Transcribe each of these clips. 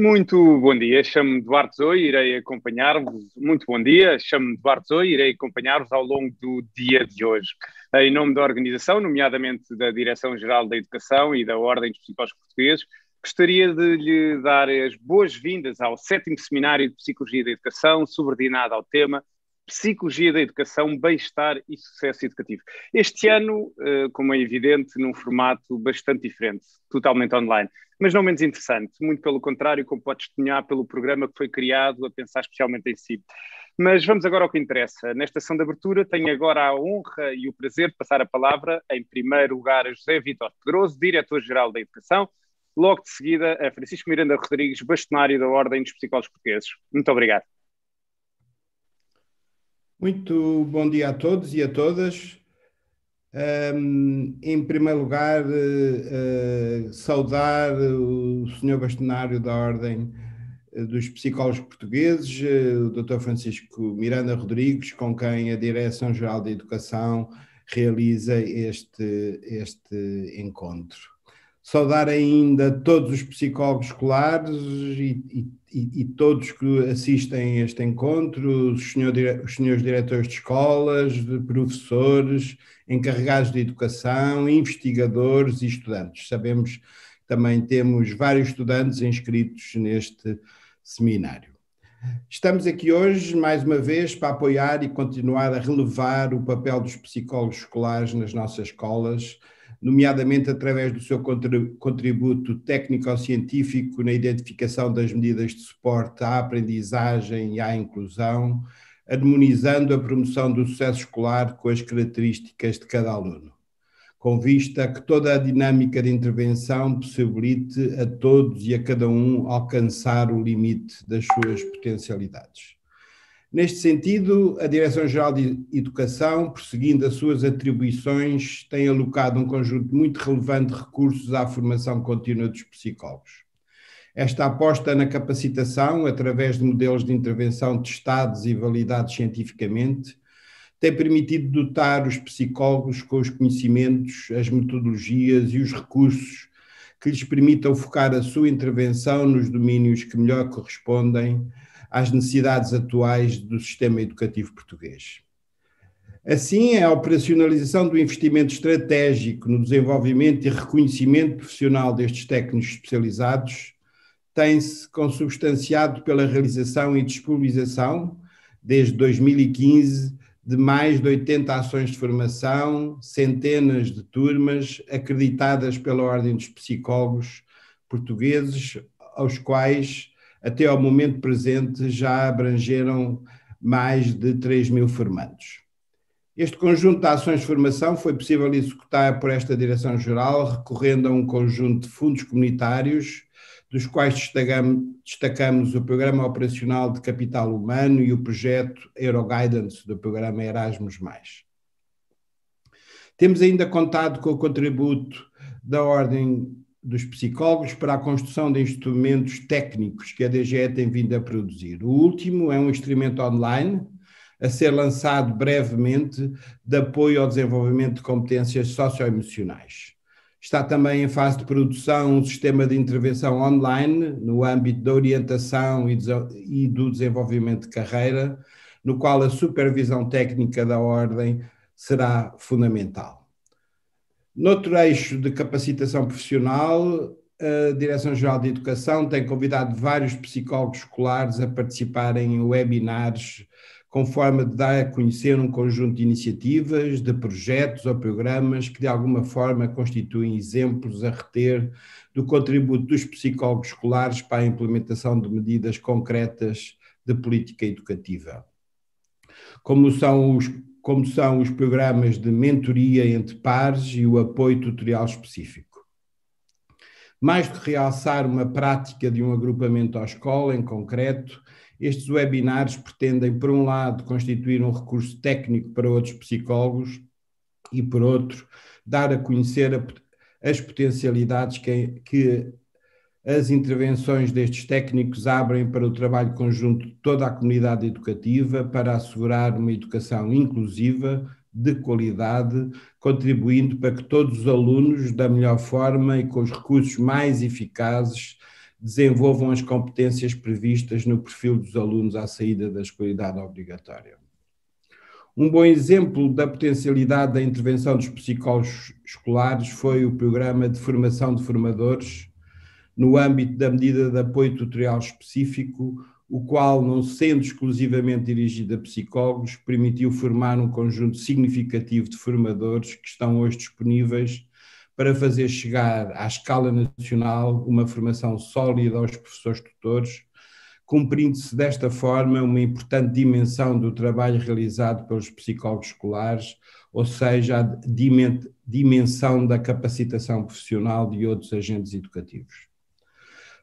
Muito bom dia, chamo-me Duarte Zoi, irei acompanhar-vos. Muito bom dia, chamo-me Duarte Zoe, irei acompanhar-vos ao longo do dia de hoje. Em nome da organização, nomeadamente da Direção-Geral da Educação e da Ordem dos Psicólogos Portugueses, gostaria de lhe dar as boas-vindas ao sétimo Seminário de Psicologia da Educação, subordinado ao tema Psicologia da Educação, Bem-Estar e Sucesso Educativo. Este ano, eh, como é evidente, num formato bastante diferente, totalmente online, mas não menos interessante, muito pelo contrário, como pode testemunhar pelo programa que foi criado a pensar especialmente em si. Mas vamos agora ao que interessa. Nesta sessão de abertura, tenho agora a honra e o prazer de passar a palavra, em primeiro lugar, a José Vitor Pedroso, Diretor-Geral da Educação, logo de seguida a Francisco Miranda Rodrigues, bastonário da Ordem dos Psicólogos Portugueses. Muito obrigado. Muito bom dia a todos e a todas. Um, em primeiro lugar, uh, saudar o senhor bastonário da Ordem eh, dos Psicólogos Portugueses, o Dr. Francisco Miranda Rodrigues, com quem a Direção-Geral da Educação realiza este, este encontro. Saudar ainda todos os psicólogos escolares e, e e, todos que assistem a este encontro, os, senhor, os senhores diretores de escolas, de professores, encarregados de educação, investigadores e estudantes. Sabemos também temos vários estudantes inscritos neste seminário. Estamos aqui hoje, mais uma vez, para apoiar e continuar a relevar o papel dos psicólogos escolares nas nossas escolas nomeadamente através do seu contributo técnico-científico na identificação das medidas de suporte à aprendizagem e à inclusão, harmonizando a promoção do sucesso escolar com as características de cada aluno, com vista a que toda a dinâmica de intervenção possibilite a todos e a cada um alcançar o limite das suas potencialidades. Neste sentido, a Direção-Geral de Educação, perseguindo as suas atribuições, tem alocado um conjunto muito relevante de recursos à formação contínua dos psicólogos. Esta aposta na capacitação, através de modelos de intervenção testados e validados cientificamente, tem permitido dotar os psicólogos com os conhecimentos, as metodologias e os recursos que lhes permitam focar a sua intervenção nos domínios que melhor correspondem às necessidades atuais do sistema educativo português. Assim, a operacionalização do investimento estratégico no desenvolvimento e reconhecimento profissional destes técnicos especializados tem-se consubstanciado pela realização e disponibilização, desde 2015, de mais de 80 ações de formação, centenas de turmas acreditadas pela Ordem dos Psicólogos Portugueses, aos quais até ao momento presente já abrangeram mais de 3 mil formandos. Este conjunto de ações de formação foi possível executar por esta Direção-Geral, recorrendo a um conjunto de fundos comunitários, dos quais destacamos, destacamos o Programa Operacional de Capital Humano e o projeto Euroguidance do Programa Erasmus. Temos ainda contado com o contributo da Ordem dos psicólogos para a construção de instrumentos técnicos que a DGE tem vindo a produzir. O último é um instrumento online a ser lançado brevemente de apoio ao desenvolvimento de competências socioemocionais. Está também em fase de produção um sistema de intervenção online no âmbito da orientação e do desenvolvimento de carreira, no qual a supervisão técnica da ordem será fundamental. Noutro eixo de capacitação profissional, a Direção-Geral de Educação tem convidado vários psicólogos escolares a participarem em webinars com forma de dar a conhecer um conjunto de iniciativas, de projetos ou programas que de alguma forma constituem exemplos a reter do contributo dos psicólogos escolares para a implementação de medidas concretas de política educativa. Como são os como são os programas de mentoria entre pares e o apoio tutorial específico. Mais do que realçar uma prática de um agrupamento à escola em concreto, estes webinars pretendem, por um lado, constituir um recurso técnico para outros psicólogos e, por outro, dar a conhecer a, as potencialidades que, que as intervenções destes técnicos abrem para o trabalho conjunto de toda a comunidade educativa para assegurar uma educação inclusiva, de qualidade, contribuindo para que todos os alunos, da melhor forma e com os recursos mais eficazes, desenvolvam as competências previstas no perfil dos alunos à saída da escolaridade obrigatória. Um bom exemplo da potencialidade da intervenção dos psicólogos escolares foi o Programa de Formação de Formadores no âmbito da medida de apoio tutorial específico, o qual, não sendo exclusivamente dirigido a psicólogos, permitiu formar um conjunto significativo de formadores que estão hoje disponíveis para fazer chegar à escala nacional uma formação sólida aos professores tutores, cumprindo-se desta forma uma importante dimensão do trabalho realizado pelos psicólogos escolares, ou seja, a dimensão da capacitação profissional de outros agentes educativos.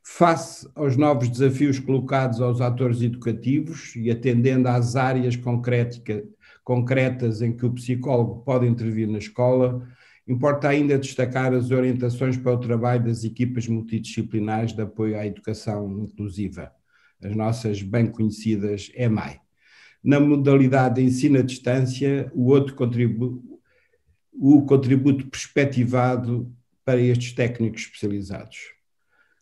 Face aos novos desafios colocados aos atores educativos e atendendo às áreas concretica, concretas em que o psicólogo pode intervir na escola, importa ainda destacar as orientações para o trabalho das equipas multidisciplinares de apoio à educação inclusiva, as nossas bem conhecidas EMAI. Na modalidade ensino à distância, o outro contributo, o contributo perspectivado para estes técnicos especializados.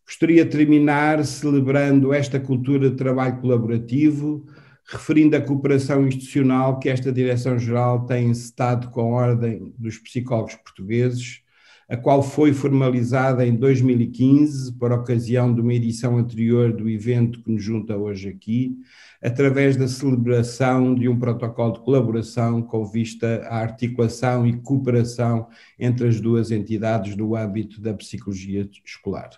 Gostaria de terminar celebrando esta cultura de trabalho colaborativo, referindo a cooperação institucional que esta Direção-Geral tem estado com a Ordem dos Psicólogos Portugueses, a qual foi formalizada em 2015, por ocasião de uma edição anterior do evento que nos junta hoje aqui, através da celebração de um protocolo de colaboração com vista à articulação e cooperação entre as duas entidades do âmbito da psicologia escolar.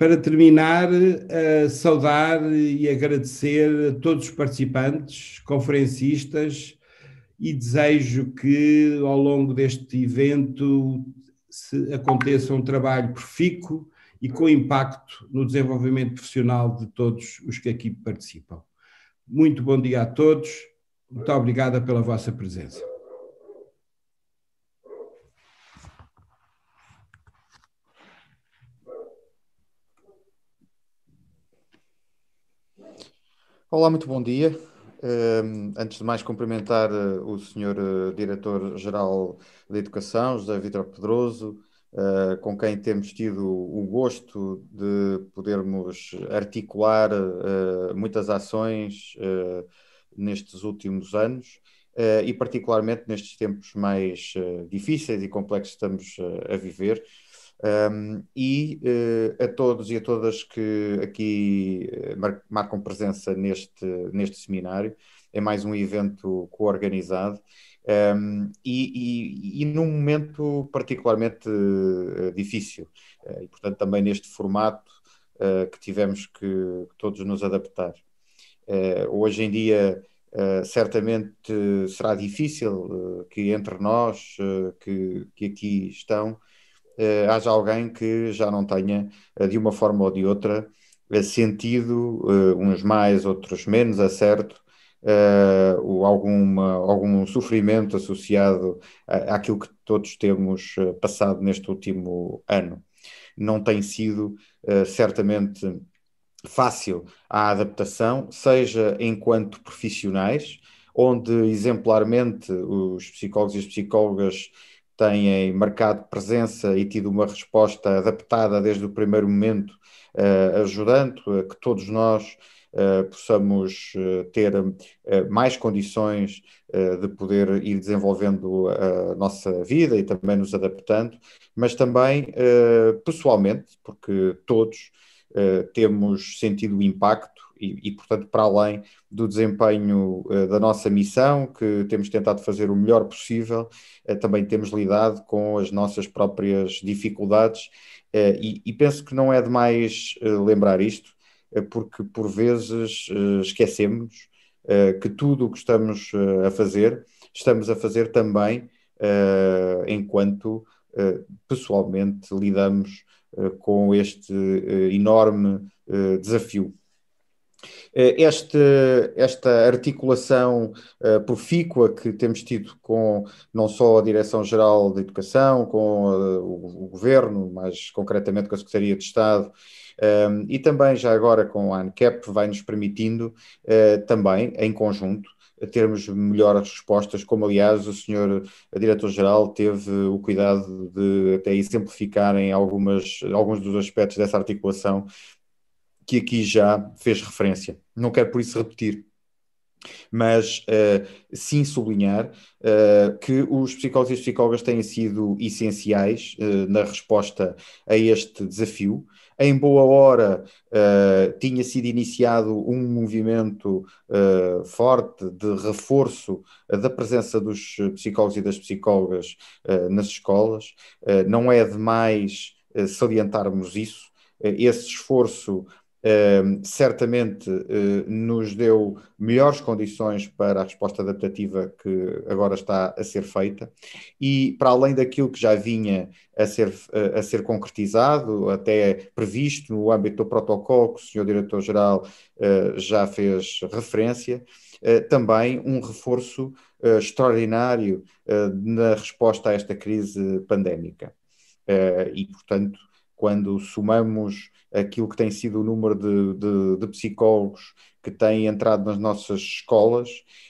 Para terminar, eh, saudar e agradecer a todos os participantes, conferencistas, e desejo que ao longo deste evento aconteça um trabalho profícuo e com impacto no desenvolvimento profissional de todos os que aqui participam. Muito bom dia a todos, muito obrigada pela vossa presença. Olá, muito bom dia. Ehm, antes de mais, cumprimentar uh, o senhor uh, Diretor-Geral da Educação, José Vitor Pedroso, uh, com quem temos tido o gosto de podermos articular muitas ações nestes últimos anos e, particularmente, nestes tempos mais difíceis e complexos que estamos a viver. Um, e uh, a todos e a todas que aqui eh, mar marcam presença neste, neste seminário. É mais um evento coorganizado um, e, e, e, num momento particularmente uh, difícil, uh, e portanto também neste formato que tivemos que todos nos adaptar. hoje em dia, Uh, certamente será difícil uh, que entre nós uh, que, que aqui estão uh, eh, haja alguém que já não tenha, uh, de uma forma ou de outra, eh, sentido, uns mais, outros menos, acerto, é uh, alguma, algum sofrimento associado à, àquilo que todos temos passado neste último ano. Não tem sido certamente fácil a adaptação, seja enquanto profissionais, onde exemplarmente os psicólogos e as psicólogas têm marcado presença e tido uma resposta adaptada desde o primeiro momento, eh, ajudando a que todos nós eh, possamos eh, ter mais condições de poder ir desenvolvendo a nossa vida e também nos adaptando, mas também pessoalmente, porque todos temos sentido o impacto e, e, portanto, para além do desempenho uh, da nossa missão, que temos tentado fazer o melhor possível, uh, também temos lidado com as nossas próprias dificuldades, uh, e, e, penso que não é demais lembrar isto, porque por vezes esquecemos que tudo o que estamos a fazer, estamos a fazer também enquanto pessoalmente lidamos com este enorme desafio eh, este, esta articulação uh, profícua que temos tido com não só a Direção-Geral da Educação, com uh, o, o, Governo, mais concretamente com a Secretaria de Estado, um, ehm, e também já agora com a ANCAP, vai nos permitindo uh, também, em conjunto, termos melhores respostas, como aliás o senhor diretor-geral teve o cuidado de até exemplificar em algumas, alguns dos aspectos dessa articulação que aqui já fez referência. Não quero por isso repetir, mas uh, sim sublinhar uh, que os psicólogos e as psicólogas têm sido essenciais uh, na resposta a este desafio. Em boa hora tinha sido iniciado um movimento forte de reforço da presença dos psicólogos e das psicólogas nas escolas. não é demais salientarmos isso esse esforço certamente eh, nos deu melhores condições para a resposta adaptativa que agora está a ser feita e para além daquilo que já vinha a ser, eh, a ser concretizado, até previsto no âmbito do protocolo que o Sr. Diretor-Geral eh, já fez referência, também um reforço extraordinário na resposta a esta crise pandémica. e, portanto, quando somamos aquilo que tem sido o número de, de, de psicólogos que têm entrado nas nossas escolas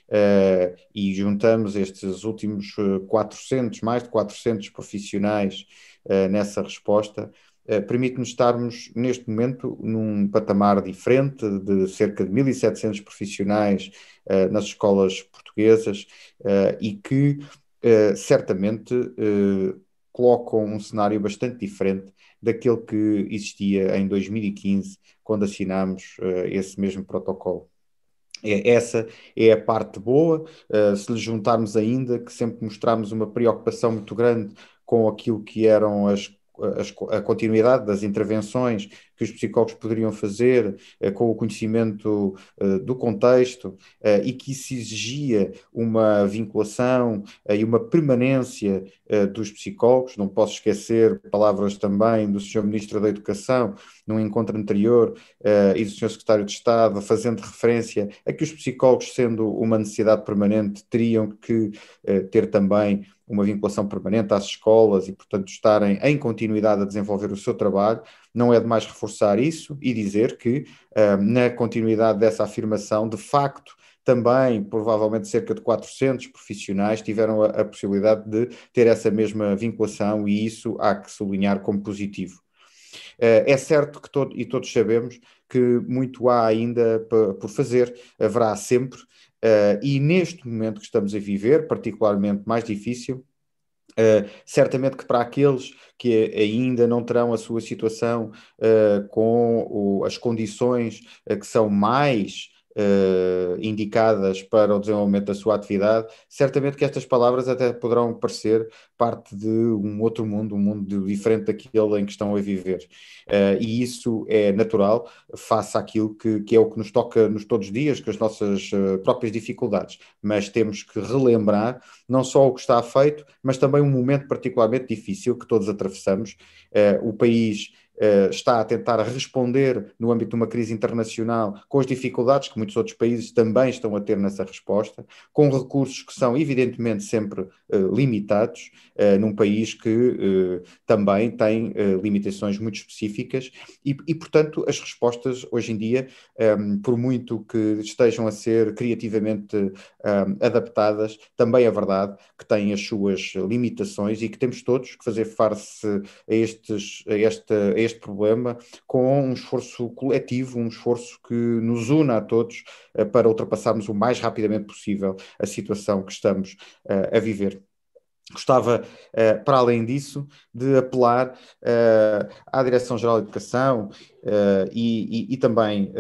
uh, e juntamos estes últimos 400, eh, mais de 400 profissionais uh, nessa resposta, uh, permite-nos estarmos neste momento num patamar diferente de cerca de 1.700 profissionais nas escolas portuguesas e que certamente colocam um cenário bastante diferente daquele que existia em 2015, quando assinámos uh, esse mesmo protocolo. É, essa é a parte boa, uh, se lhe juntarmos ainda que sempre mostramos uma preocupação muito grande com aquilo que eram as a continuidade das intervenções que os psicólogos poderiam fazer eh, com o conhecimento eh, do contexto eh, e que isso exigia uma vinculação e uma permanência dos psicólogos. Não posso esquecer palavras também do Sr. Ministro da Educação, num encontro anterior, e do Sr. Secretário de Estado, fazendo referência a que os psicólogos, sendo uma necessidade permanente, teriam que ter também uma vinculação permanente às escolas e, portanto, estarem em continuidade a desenvolver o seu trabalho, não é demais reforçar isso e dizer que, eh, na continuidade dessa afirmação, de facto, também, provavelmente cerca de 400 profissionais tiveram a, a, possibilidade de ter essa mesma vinculação e isso há que sublinhar como positivo. Eh, é certo que todo, e todos sabemos que muito há ainda por fazer, haverá sempre, uh, e neste momento que estamos a viver, particularmente mais difícil, Uh, certamente que para aqueles que ainda não terão a sua situação uh, com o, as condições uh, que são mais Uh, indicadas para o desenvolvimento da sua atividade, certamente que estas palavras até poderão parecer parte de um outro mundo, um mundo diferente daquele em que estão a viver. Uh, e isso é natural face àquilo que, que, é o que nos toca nos todos os dias, com as nossas uh, próprias dificuldades. Mas temos que relembrar não só o que está feito, mas também um momento particularmente difícil que todos atravessamos. o país eh, está a tentar responder no âmbito de uma crise internacional com as dificuldades que muitos outros países também estão a ter nessa resposta, com recursos que são evidentemente sempre eh, limitados, eh, num país que também tem limitações muito específicas e, e, portanto, as respostas hoje em dia, ehm, por muito que estejam a ser criativamente ehm, adaptadas, também é verdade que têm as suas limitações e que temos todos que fazer face a, estes, a, esta, a este este problema com um esforço coletivo, um esforço que nos una a todos eh, para ultrapassarmos o mais rapidamente possível a situação que estamos eh, a viver. Gostava, eh, para além disso, de apelar à Direção-Geral de Educação e, e, e, também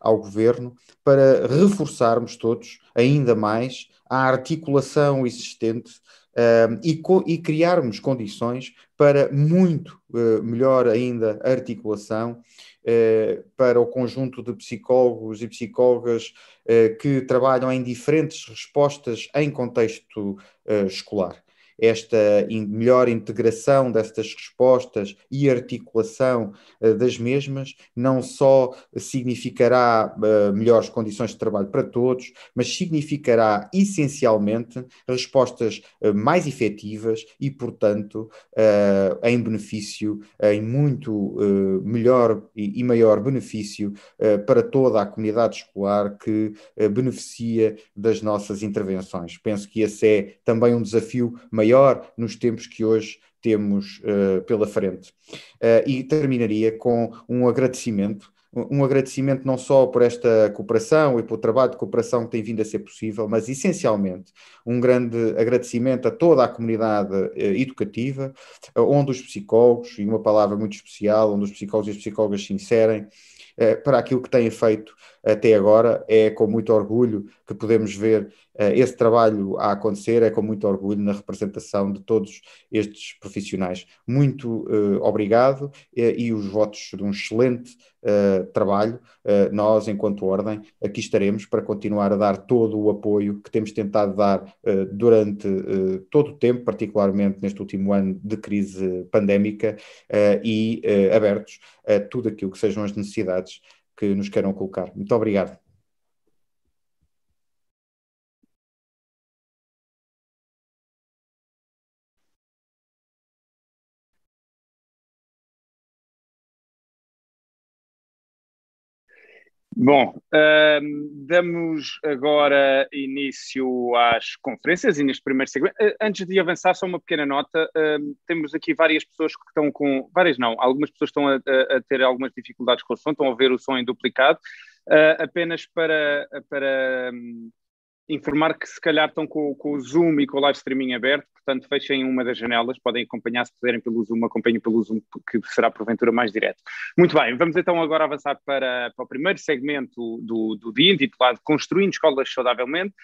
ao Governo para reforçarmos todos ainda mais a articulação existente Uh, e, e, criarmos condições para muito uh, melhor ainda articulação uh, para o conjunto de psicólogos e psicólogas eh, que trabalham em diferentes respostas em contexto escolar esta melhor integração destas respostas e articulação eh, das mesmas não só significará eh, melhores condições de trabalho para todos, mas significará essencialmente respostas eh, mais efetivas e, portanto, em benefício, em muito melhor e maior benefício para toda a comunidade escolar que beneficia das nossas intervenções. Penso que esse é também um desafio maior maior nos tempos que hoje temos uh, pela frente. Uh, e terminaria com um agradecimento um agradecimento não só por esta cooperação e pelo trabalho de cooperação que tem vindo a ser possível, mas essencialmente um grande agradecimento a toda a comunidade eh, educativa, onde os psicólogos, e uma palavra muito especial, onde os psicólogos e as psicólogas se inserem, para aquilo que têm feito até agora. É com muito orgulho que podemos ver eh, esse trabalho a acontecer, é com muito orgulho na representação de todos estes profissionais. Muito eh, obrigado eh, e os votos de um excelente Uh, trabalho, uh, nós, enquanto Ordem, aqui estaremos para continuar a dar todo o apoio que temos tentado dar uh, durante todo o tempo, particularmente neste último ano de crise pandémica, e abertos a tudo aquilo que sejam as necessidades que nos queiram colocar. Muito obrigado. Bom, ehm, damos agora início às conferências e neste primeiro segmento. Eh, antes de avançar, só uma pequena nota. Ehm, temos aqui várias pessoas que estão com. Várias não, algumas pessoas estão a, a, ter algumas dificuldades com o som, estão a ver o som em duplicado. Eh, apenas para, para ehm, informar que se calhar estão com, com, o Zoom e com o live streaming aberto, portanto fechem uma das janelas, podem acompanhar se puderem pelo Zoom, acompanhem pelo Zoom que será porventura mais direto. Muito bem, vamos então agora avançar para, para o primeiro segmento do, do dia, intitulado Construindo Escolas Saudavelmente,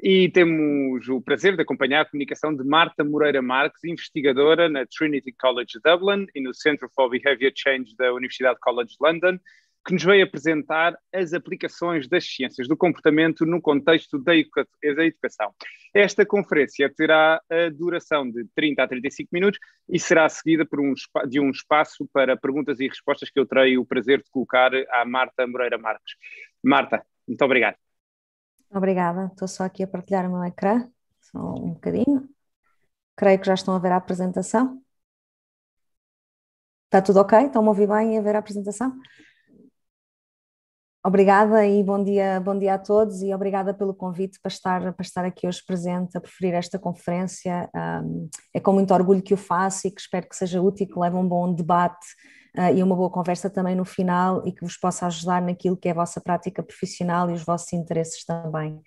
e temos o prazer de acompanhar a comunicação de Marta Moreira Marques, investigadora na Trinity College Dublin e no Centre for Behaviour Change da Universidade College London, que nos vai apresentar as aplicações das ciências do comportamento no contexto da, educação. Esta conferência terá a duração de 30 a 35 minutos e será seguida por um, de um espaço para perguntas e respostas que eu terei o prazer de colocar à Marta Moreira Marques. Marta, muito obrigado. Obrigada, estou só aqui a partilhar o meu ecrã, só um bocadinho. Creio que já estão a ver a apresentação. Está tudo ok? Estão a ouvir bem e a ver a apresentação? Obrigada e bom dia, bom dia a todos e obrigada pelo convite para estar, para estar aqui hoje presente, a preferir esta conferência. é com muito orgulho que o faço e que espero que seja útil, que leve um bom debate ah, e uma boa conversa também no final e que vos possa ajudar naquilo que é a vossa prática profissional e os vossos interesses também.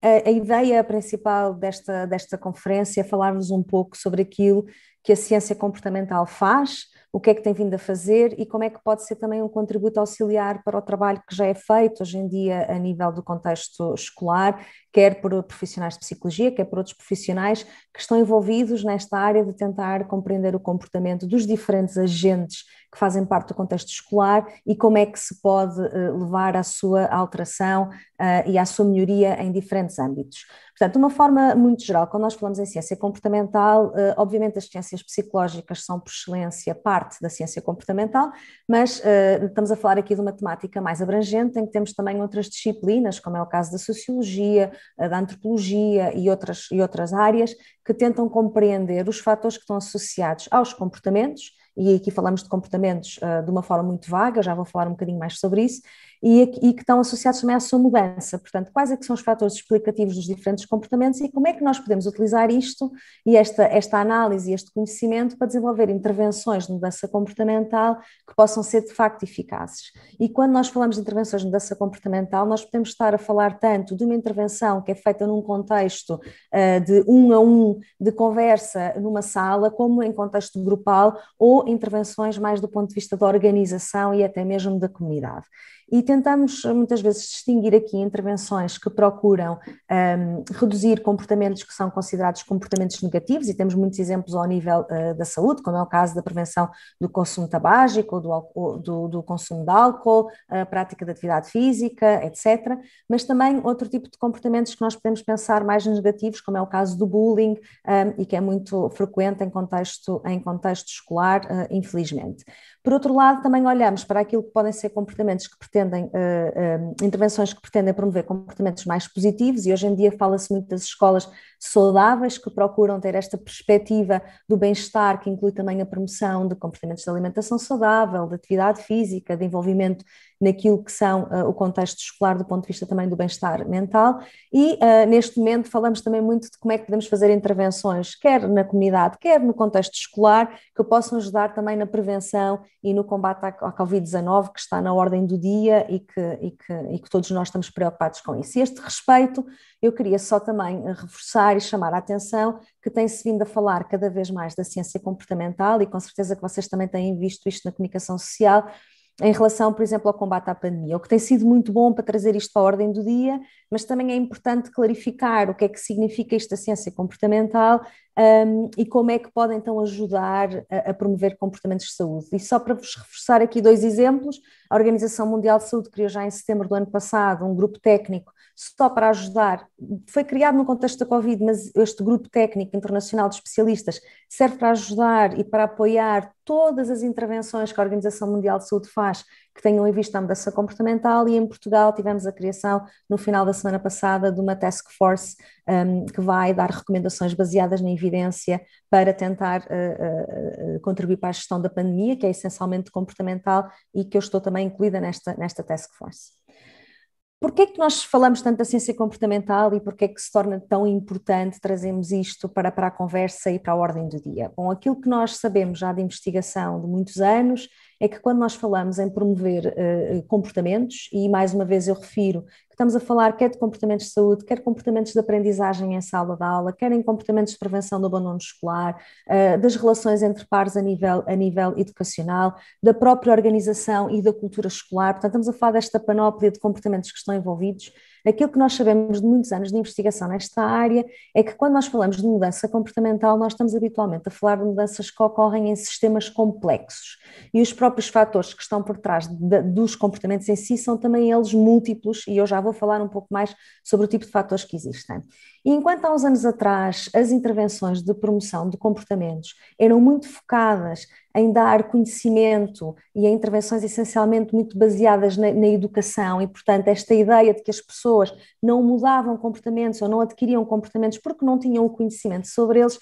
a, ideia principal desta, desta conferência é falar-vos um pouco sobre aquilo que a ciência comportamental faz, o que é que tem vindo a fazer e como é que pode ser também um contributo auxiliar para o trabalho que já é feito hoje em dia a nível do contexto escolar quer por profissionais de psicologia, quer por outros profissionais que estão envolvidos nesta área de tentar compreender o comportamento dos diferentes agentes que fazem parte do contexto escolar e como é que se pode eh, levar à sua alteração eh, e à sua melhoria em diferentes âmbitos. Portanto, de uma forma muito geral, quando nós falamos em ciência comportamental, eh, obviamente as ciências psicológicas são por excelência parte da ciência comportamental, mas estamos a falar aqui de uma temática mais abrangente em que temos também outras disciplinas, como é o caso da sociologia, da antropologia e outras, e outras áreas, que tentam compreender os fatores que estão associados aos comportamentos, e aqui falamos de comportamentos uh, de uma forma muito vaga, já vou falar um bocadinho mais sobre isso, e, e que estão associados também à sua mudança. Portanto, quais é que são os fatores explicativos dos diferentes comportamentos e como é que nós podemos utilizar isto e esta, esta análise e este conhecimento para desenvolver intervenções de mudança comportamental que possam ser de facto eficazes. E quando nós falamos de intervenções de mudança comportamental, nós podemos estar a falar tanto de uma intervenção que é feita num contexto uh, de um a um de conversa numa sala, como em contexto grupal ou intervenções mais do ponto de vista da organização e até mesmo da comunidade. E tentamos eh, muitas vezes distinguir aqui intervenções que procuram um, ehm, reduzir comportamentos que são considerados comportamentos negativos, e temos muitos exemplos ao nível uh, da saúde, como é o caso da prevenção do consumo tabágico, do, do, do consumo de álcool, a eh, prática de atividade física, etc. Mas também outro tipo de comportamentos que nós podemos pensar mais negativos, como é o caso do bullying, um, ehm, e que é muito frequente em contexto, em contexto escolar, uh, infelizmente. Por outro lado, também olhamos para aquilo que podem ser comportamentos que pretendem, uh, uh, intervenções que pretendem promover comportamentos mais positivos, e hoje em dia fala-se muito das escolas saudáveis que procuram ter esta perspectiva do bem-estar, que inclui também a promoção de comportamentos de alimentação saudável, de atividade física, de envolvimento naquilo que são uh, o contexto escolar do ponto de vista também do bem-estar mental e uh, neste momento falamos também muito de como é que podemos fazer intervenções, quer na comunidade, quer no contexto escolar, que possam ajudar também na prevenção e no combate à, à Covid-19 que está na ordem do dia e que, e, que, e que todos nós estamos preocupados com isso. E este respeito eu queria só também reforçar e chamar a atenção que tem-se vindo a falar cada vez mais da ciência comportamental e com certeza que vocês também têm visto isto na comunicação social, em relação, por exemplo, ao combate à pandemia, o que tem sido muito bom para trazer isto a ordem do dia, mas também é importante clarificar o que é que significa esta ciência comportamental um, e como é que podem então ajudar a, a, promover comportamentos de saúde. E só para vos reforçar aqui dois exemplos, a Organização Mundial de Saúde criou já em setembro do ano passado um grupo técnico só para ajudar, foi criado no contexto da Covid, mas este grupo técnico internacional de especialistas serve para ajudar e para apoiar todas as intervenções que a Organização Mundial de Saúde faz que tenham em vista a mudança comportamental e em Portugal tivemos a criação no final da semana passada de uma task force um, que vai dar recomendações baseadas na evidência para tentar uh, uh, uh, contribuir para a gestão da pandemia, que é essencialmente comportamental e que eu estou também incluída nesta, nesta task force. Porquê é que nós falamos tanto da ciência comportamental e porquê é que se torna tão importante trazermos isto para, para a conversa e para a ordem do dia? Bom, aquilo que nós sabemos já de investigação de muitos anos é que quando nós falamos em promover uh, comportamentos, e mais uma vez eu refiro que estamos a falar quer de comportamentos de saúde, quer comportamentos de aprendizagem em sala de aula, quer em comportamentos de prevenção do abandono escolar, uh, das relações entre pares a nível, a nível educacional, da própria organização e da cultura escolar, portanto estamos a falar desta panóplia de comportamentos que estão envolvidos, Aquilo que nós sabemos de muitos anos de investigação nesta área é que quando nós falamos de mudança comportamental, nós estamos habitualmente a falar de mudanças que ocorrem em sistemas complexos. E os próprios fatores que estão por trás de, dos comportamentos em si são também eles múltiplos, e eu já vou falar um pouco mais sobre o tipo de fatores que existem. E enquanto há uns anos atrás as intervenções de promoção de comportamentos eram muito focadas em dar conhecimento e em intervenções essencialmente muito baseadas na, na, educação, e portanto, esta ideia de que as pessoas não mudavam comportamentos ou não adquiriam comportamentos porque não tinham o conhecimento sobre eles.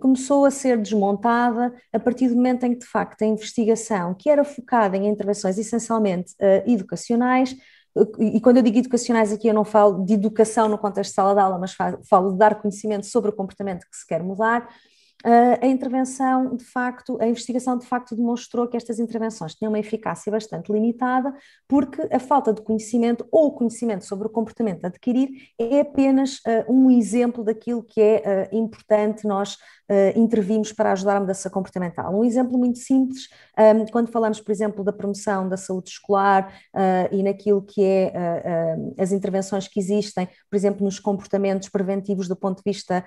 Começou a ser desmontada a partir do momento em que, de facto, a investigação, que era focada em intervenções essencialmente uh, educacionais, e quando eu digo educacionais aqui eu não falo de educação no contexto de sala de aula, mas falo de dar conhecimento sobre o comportamento que se quer mudar, ah, a intervenção, de facto, a investigação de facto demonstrou que estas intervenções tinham uma eficácia bastante limitada, porque a falta de conhecimento ou o conhecimento sobre o comportamento a adquirir é apenas uh, um exemplo daquilo que é uh, importante nós uh, intervimos para ajudar a mudança comportamental. Um exemplo muito simples, um, ehm, quando falamos, por exemplo, da promoção da saúde escolar uh, e naquilo que é uh, as intervenções que existem, por exemplo, nos comportamentos preventivos do ponto de vista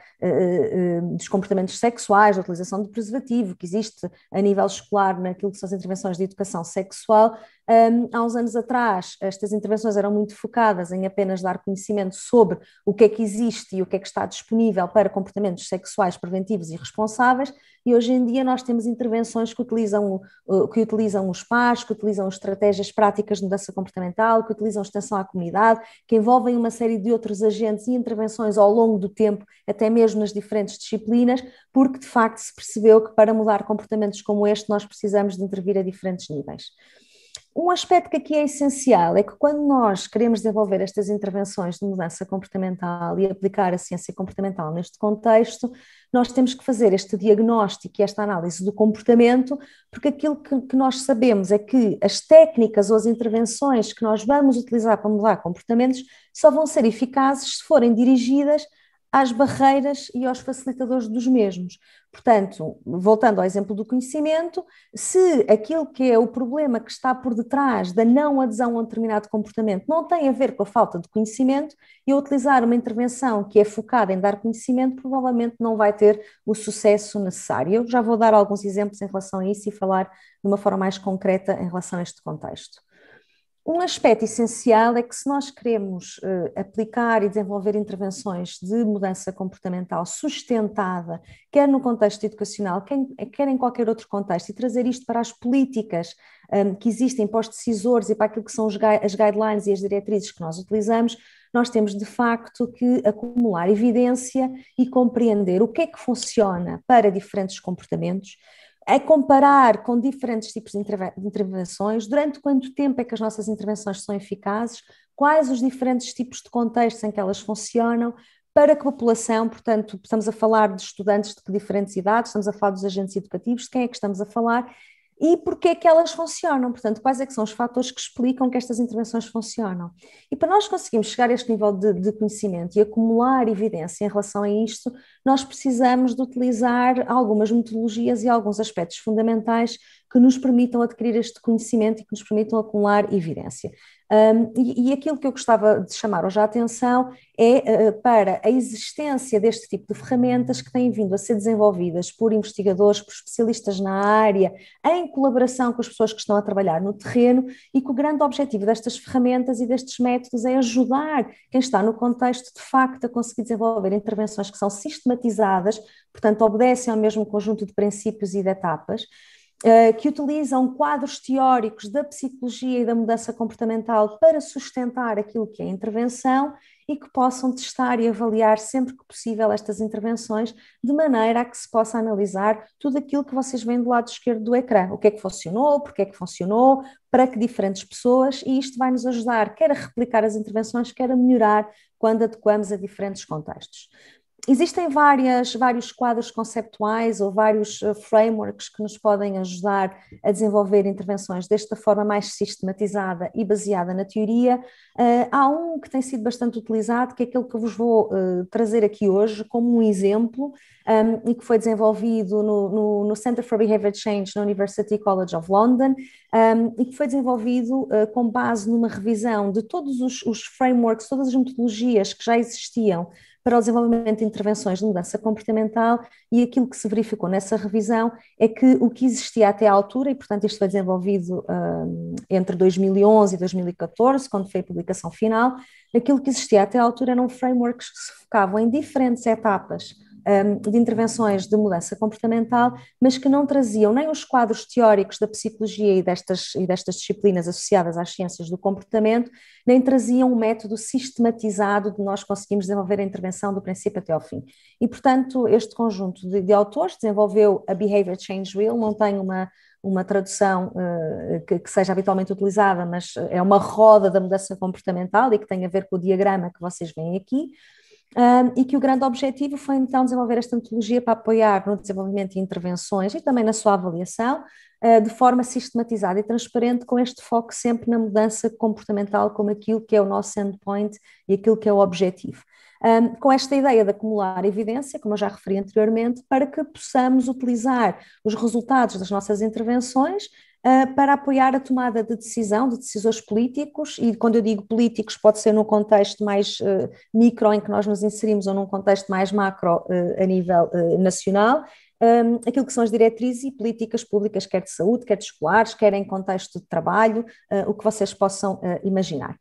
dos comportamentos sexuais, da utilização de preservativo, que existe a nível escolar naquilo que são as intervenções de educação sexual, um, há uns anos atrás, estas intervenções eram muito focadas em apenas dar conhecimento sobre o que é que existe e o que é que está disponível para comportamentos sexuais preventivos e responsáveis, e hoje em dia nós temos intervenções que utilizam, que utilizam os pais, que utilizam estratégias práticas de mudança comportamental, que utilizam extensão à comunidade, que envolvem uma série de outros agentes e intervenções ao longo do tempo, até mesmo nas diferentes disciplinas, porque de facto se percebeu que para mudar comportamentos como este nós precisamos de intervir a diferentes níveis um aspecto que aqui é essencial é que quando nós queremos desenvolver estas intervenções de mudança comportamental e aplicar a ciência comportamental neste contexto, nós temos que fazer este diagnóstico e esta análise do comportamento, porque aquilo que, que nós sabemos é que as técnicas ou as intervenções que nós vamos utilizar para mudar comportamentos só vão ser eficazes se forem dirigidas às barreiras e aos facilitadores dos mesmos. Portanto, voltando ao exemplo do conhecimento, se aquilo que é o problema que está por detrás da não adesão a um determinado comportamento não tem a ver com a falta de conhecimento, eu utilizar uma intervenção que é focada em dar conhecimento provavelmente não vai ter o sucesso necessário. Eu já vou dar alguns exemplos em relação a isso e falar de uma forma mais concreta em relação a este contexto. Um aspecto essencial é que, se nós queremos eh, aplicar e desenvolver intervenções de mudança comportamental sustentada, quer no contexto educacional, eh, quer em qualquer outro contexto, e trazer isto para as políticas ehm, que existem para os decisores e para aquilo que são as guidelines e as diretrizes que nós utilizamos, nós temos de facto que acumular evidência e compreender o que é que funciona para diferentes comportamentos a comparar com diferentes tipos de intervenções, durante quanto tempo é que as nossas intervenções são eficazes, quais os diferentes tipos de contextos em que elas funcionam, para que população, portanto, estamos a falar de estudantes de diferentes idades, estamos a falar dos agentes educativos, de quem é que estamos a falar e porque é que elas funcionam, portanto, quais é que são os fatores que explicam que estas intervenções funcionam. E para nós conseguirmos chegar a este nível de, de conhecimento e acumular evidência em relação a isto, nós precisamos de utilizar algumas metodologias e alguns aspectos fundamentais que nos permitam adquirir este conhecimento e que nos permitam acumular evidência. Um, e, e, aquilo que eu gostava de chamar hoje a atenção é uh, para a existência deste tipo de ferramentas que têm vindo a ser desenvolvidas por investigadores, por especialistas na área, em colaboração com as pessoas que estão a trabalhar no terreno e que o grande objetivo destas ferramentas e destes métodos é ajudar quem está no contexto, de facto, a conseguir desenvolver intervenções que são sistematizadas, portanto, obedecem ao mesmo conjunto de princípios e de etapas eh, que utilizam quadros teóricos da psicologia e da mudança comportamental para sustentar aquilo que é intervenção e que possam testar e avaliar sempre que possível estas intervenções, de maneira a que se possa analisar tudo aquilo que vocês veem do lado esquerdo do ecrã. O que é que funcionou, porque é que funcionou, para que diferentes pessoas, e isto vai nos ajudar quer a replicar as intervenções, quer a melhorar quando adequamos a diferentes contextos existem várias, vários quadros conceptuais ou vários eh, frameworks que nos podem ajudar a desenvolver intervenções desta forma mais sistematizada e baseada na teoria. Eh, há um que tem sido bastante utilizado, que é aquele que vos vou eh, trazer aqui hoje como um exemplo ehm, e que foi desenvolvido no, no, no, Center for Behavior Change na University College of London ehm, e que foi desenvolvido com base numa revisão de todos os, os frameworks, todas as metodologias que já existiam para o desenvolvimento de intervenções de mudança comportamental e aquilo que se verificou nessa revisão é que o que existia até à altura, e portanto isto foi desenvolvido ah, entre 2011 e 2014, quando foi a publicação final, aquilo que existia até à altura eram frameworks que se focavam em diferentes etapas Hum, de intervenções de mudança comportamental, mas que não traziam nem os quadros teóricos da psicologia e destas, e destas disciplinas associadas às ciências do comportamento, nem traziam um método sistematizado de nós conseguimos desenvolver a intervenção do princípio até ao fim. E, portanto, este conjunto de, de autores desenvolveu a Behavior Change Wheel, não tem uma, uma tradução uh, que, que, seja habitualmente utilizada, mas é uma roda da mudança comportamental e que tem a ver com o diagrama que vocês veem aqui um, e que o grande objetivo foi então desenvolver esta metodologia para apoiar no desenvolvimento de intervenções e também na sua avaliação, uh, de forma sistematizada e transparente, com este foco sempre na mudança comportamental, como aquilo que é o nosso endpoint e aquilo que é o objetivo. Um, com esta ideia de acumular evidência, como eu já referi anteriormente, para que possamos utilizar os resultados das nossas intervenções ah, para apoiar a tomada de decisão de decisores políticos, e quando eu digo políticos, pode ser num contexto mais uh, micro em que nós nos inserimos ou num contexto mais macro uh, a nível uh, nacional, um, aquilo que são as diretrizes e políticas públicas, quer de saúde, quer de escolares, quer em contexto de trabalho, o que vocês possam imaginar.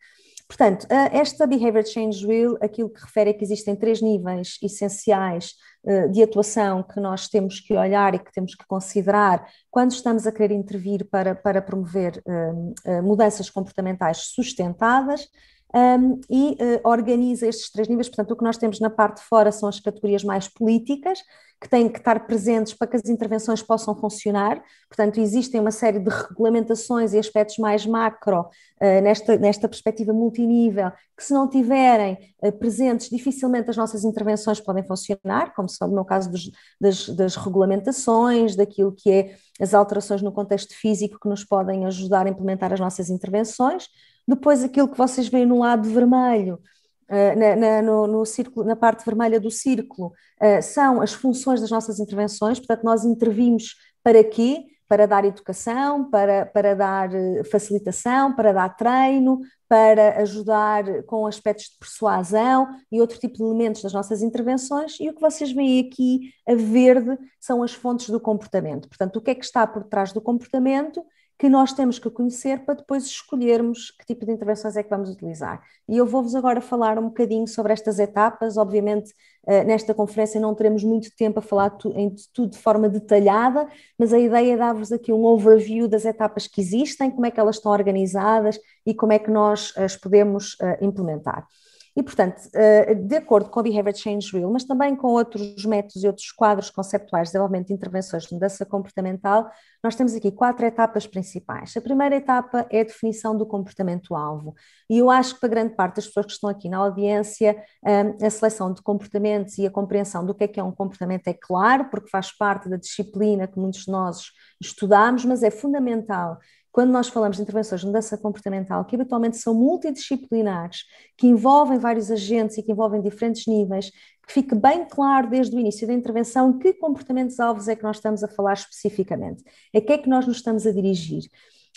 Portanto, esta Behavior Change Wheel, aquilo que refere é que existem três níveis essenciais eh, de atuação que nós temos que olhar e que temos que considerar quando estamos a querer intervir para, para promover eh, eh, mudanças comportamentais sustentadas, um, e uh, organiza estes três níveis. Portanto, o que nós temos na parte de fora são as categorias mais políticas, que têm que estar presentes para que as intervenções possam funcionar. Portanto, existem uma série de regulamentações e aspectos mais macro, uh, nesta, nesta perspectiva multinível, que se não tiverem uh, presentes, dificilmente as nossas intervenções podem funcionar, como são, no caso dos, das, das regulamentações, daquilo que é as alterações no contexto físico que nos podem ajudar a implementar as nossas intervenções. Depois aquilo que vocês veem no lado vermelho, eh, na, na, no, no círculo, na parte vermelha do círculo, eh, são as funções das nossas intervenções, portanto, nós intervimos para quê? Para dar educação, para, para dar eh, facilitação, para dar treino, para ajudar com aspectos de persuasão e outro tipo de elementos das nossas intervenções. E o que vocês veem aqui, a verde, são as fontes do comportamento. Portanto, o que é que está por trás do comportamento que nós temos que conhecer para depois escolhermos que tipo de intervenções é que vamos utilizar. E eu vou-vos agora falar um bocadinho sobre estas etapas. Obviamente, eh, nesta conferência não teremos muito tempo a falar em tudo de forma detalhada, mas a ideia é dar-vos aqui um overview das etapas que existem, como é que elas estão organizadas e como é que nós as podemos eh, implementar. E, portanto, eh, de acordo com o Behavior Change Wheel, mas também com outros métodos e outros quadros conceptuais de desenvolvimento de intervenções de mudança comportamental, nós temos aqui quatro etapas principais. A primeira etapa é a definição do comportamento-alvo. E eu acho que para grande parte das pessoas que estão aqui na audiência, ehm, a seleção de comportamentos e a compreensão do que é que é um comportamento é claro, porque faz parte da disciplina que muitos de nós estudamos, mas é fundamental quando nós falamos de intervenções de mudança comportamental, que habitualmente são multidisciplinares, que envolvem vários agentes e que envolvem diferentes níveis, que fique bem claro desde o início da intervenção que comportamentos alvos é que nós estamos a falar especificamente, a que é que nós nos estamos a dirigir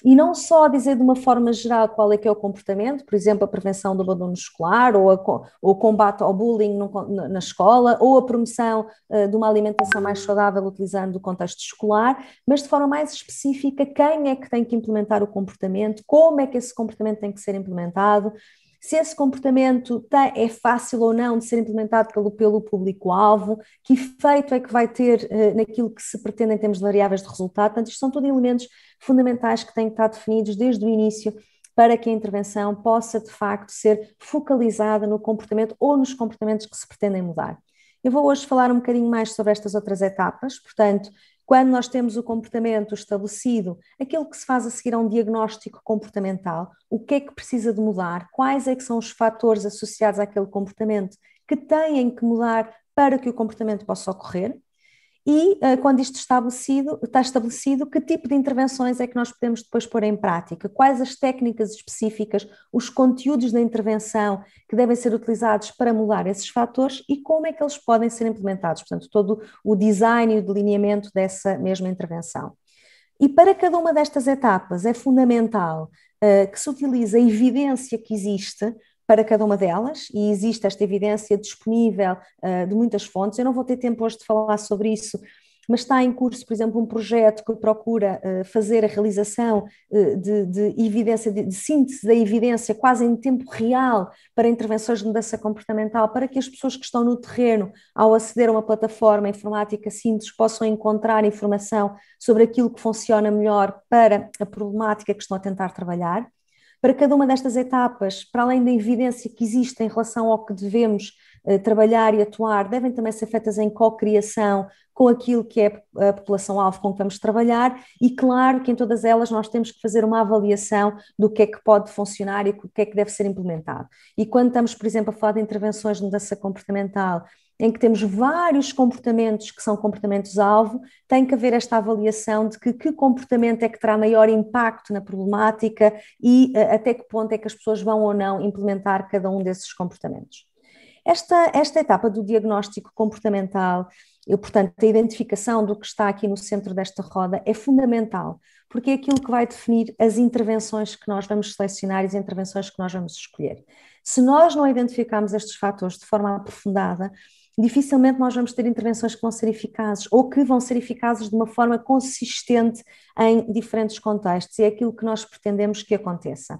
e não só dizer de uma forma geral qual é que é o comportamento, por exemplo, a prevenção do abandono escolar ou, a, ou o combate ao bullying no, na escola ou a promoção uh, de uma alimentação mais saudável utilizando o contexto escolar, mas de forma mais específica quem é que tem que implementar o comportamento, como é que esse comportamento tem que ser implementado, se esse comportamento tem, é fácil ou não de ser implementado pelo, pelo público-alvo, que efeito é que vai ter uh, naquilo que se pretende em termos de variáveis de resultado. Portanto, isto são todos elementos fundamentais que têm que estar definidos desde o início para que a intervenção possa, de facto, ser focalizada no comportamento ou nos comportamentos que se pretendem mudar. Eu vou hoje falar um bocadinho mais sobre estas outras etapas, portanto, quando nós temos o comportamento estabelecido, aquilo que se faz a seguir a um diagnóstico comportamental, o que é que precisa de mudar, quais é que são os fatores associados àquele comportamento que têm que mudar para que o comportamento possa ocorrer, e eh, quando isto estabelecido, está estabelecido, que tipo de intervenções é que nós podemos depois pôr em prática, quais as técnicas específicas, os conteúdos da intervenção que devem ser utilizados para mudar esses fatores e como é que eles podem ser implementados, portanto, todo o design e o delineamento dessa mesma intervenção. E para cada uma destas etapas é fundamental eh, que se utilize a evidência que existe para cada uma delas e existe esta evidência disponível uh, de muitas fontes. Eu não vou ter tempo hoje de falar sobre isso, mas está em curso, por exemplo, um projeto que procura uh, fazer a realização uh, de, de, evidência, de, de, síntese da evidência quase em tempo real para intervenções de mudança comportamental, para que as pessoas que estão no terreno, ao aceder a uma plataforma informática síntese, possam encontrar informação sobre aquilo que funciona melhor para a problemática que estão a tentar trabalhar para cada uma destas etapas, para além da evidência que existe em relação ao que devemos eh, trabalhar e atuar, devem também ser feitas em cocriação com aquilo que é a população-alvo com que vamos trabalhar, e claro que em todas elas nós temos que fazer uma avaliação do que é que pode funcionar e o que é que deve ser implementado. E quando estamos, por exemplo, a falar de intervenções de mudança comportamental, em que temos vários comportamentos que são comportamentos-alvo, tem que haver esta avaliação de que, que comportamento é que terá maior impacto na problemática e eh, até que ponto é que as pessoas vão ou não implementar cada um desses comportamentos. Esta, esta etapa do diagnóstico comportamental e, portanto, a identificação do que está aqui no centro desta roda é fundamental, porque é aquilo que vai definir as intervenções que nós vamos selecionar e as intervenções que nós vamos escolher. Se nós não identificarmos estes fatores de forma aprofundada, dificilmente nós vamos ter intervenções que vão ser eficazes ou que vão ser eficazes de uma forma consistente em diferentes contextos, e é aquilo que nós pretendemos que aconteça.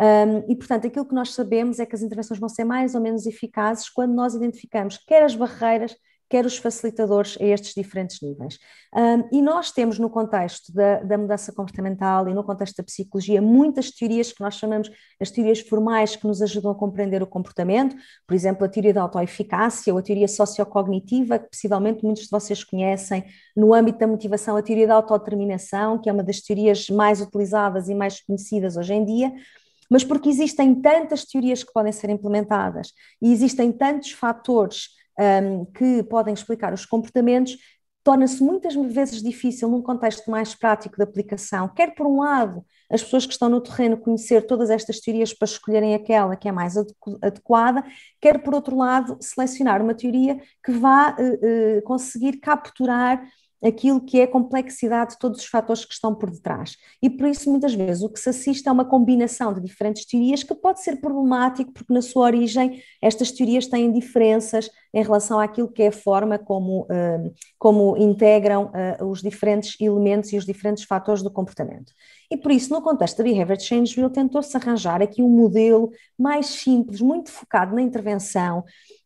Um, e, portanto, aquilo que nós sabemos é que as intervenções vão ser mais ou menos eficazes quando nós identificamos quer as barreiras, quer os facilitadores a estes diferentes níveis. Um, e nós temos no contexto da, da, mudança comportamental e no contexto da psicologia muitas teorias que nós chamamos as teorias formais que nos ajudam a compreender o comportamento, por exemplo, a teoria da autoeficácia ou a teoria sociocognitiva, que possivelmente muitos de vocês conhecem, no âmbito da motivação, a teoria da autodeterminação, que é uma das teorias mais utilizadas e mais conhecidas hoje em dia mas porque existem tantas teorias que podem ser implementadas e existem tantos fatores um, que podem explicar os comportamentos, torna-se muitas vezes difícil num contexto mais prático de aplicação, quer por um lado as pessoas que estão no terreno conhecer todas estas teorias para escolherem aquela que é mais adequada, quer por outro lado selecionar uma teoria que vá eh, eh, conseguir capturar aquilo que é a complexidade de todos os fatores que estão por detrás. E por isso, muitas vezes, o que se assiste é uma combinação de diferentes teorias que pode ser problemático, porque na sua origem estas teorias têm diferenças em relação àquilo que é a forma como, hum, como integram hum, os diferentes elementos e os diferentes fatores do comportamento. E por isso, no contexto da Behavior Change tentou-se arranjar aqui um modelo mais simples, muito focado na intervenção,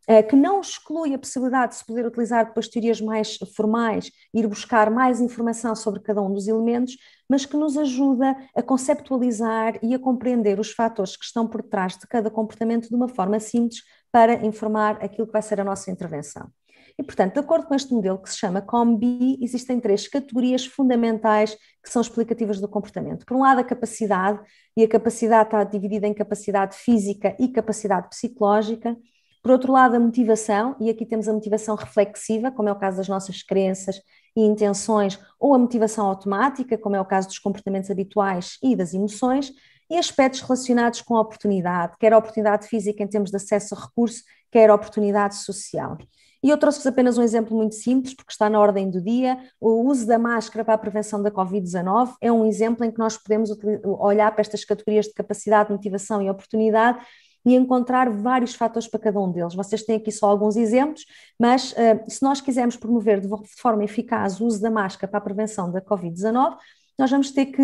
eh, que não exclui a possibilidade de se poder utilizar depois teorias mais formais, ir buscar mais informação sobre cada um dos elementos, mas que nos ajuda a conceptualizar e a compreender os fatores que estão por trás de cada comportamento de uma forma simples para informar aquilo que vai ser a nossa intervenção. E, portanto, de acordo com este modelo que se chama COMBI, existem três categorias fundamentais que são explicativas do comportamento. Por um lado, a capacidade, e a capacidade está dividida em capacidade física e capacidade psicológica. Por outro lado, a motivação, e aqui temos a motivação reflexiva, como é o caso das nossas crenças e intenções, ou a motivação automática, como é o caso dos comportamentos habituais e das emoções, e aspectos relacionados com a oportunidade, quer a oportunidade física em termos de acesso a recurso, quer a oportunidade social. E eu trouxe-vos apenas um exemplo muito simples, porque está na ordem do dia. O uso da máscara para a prevenção da Covid-19 é um exemplo em que nós podemos olhar para estas categorias de capacidade, motivação e oportunidade e encontrar vários fatores para cada um deles. Vocês têm aqui só alguns exemplos, mas eh, se nós quisermos promover de forma eficaz o uso da máscara para a prevenção da Covid-19, nós vamos ter que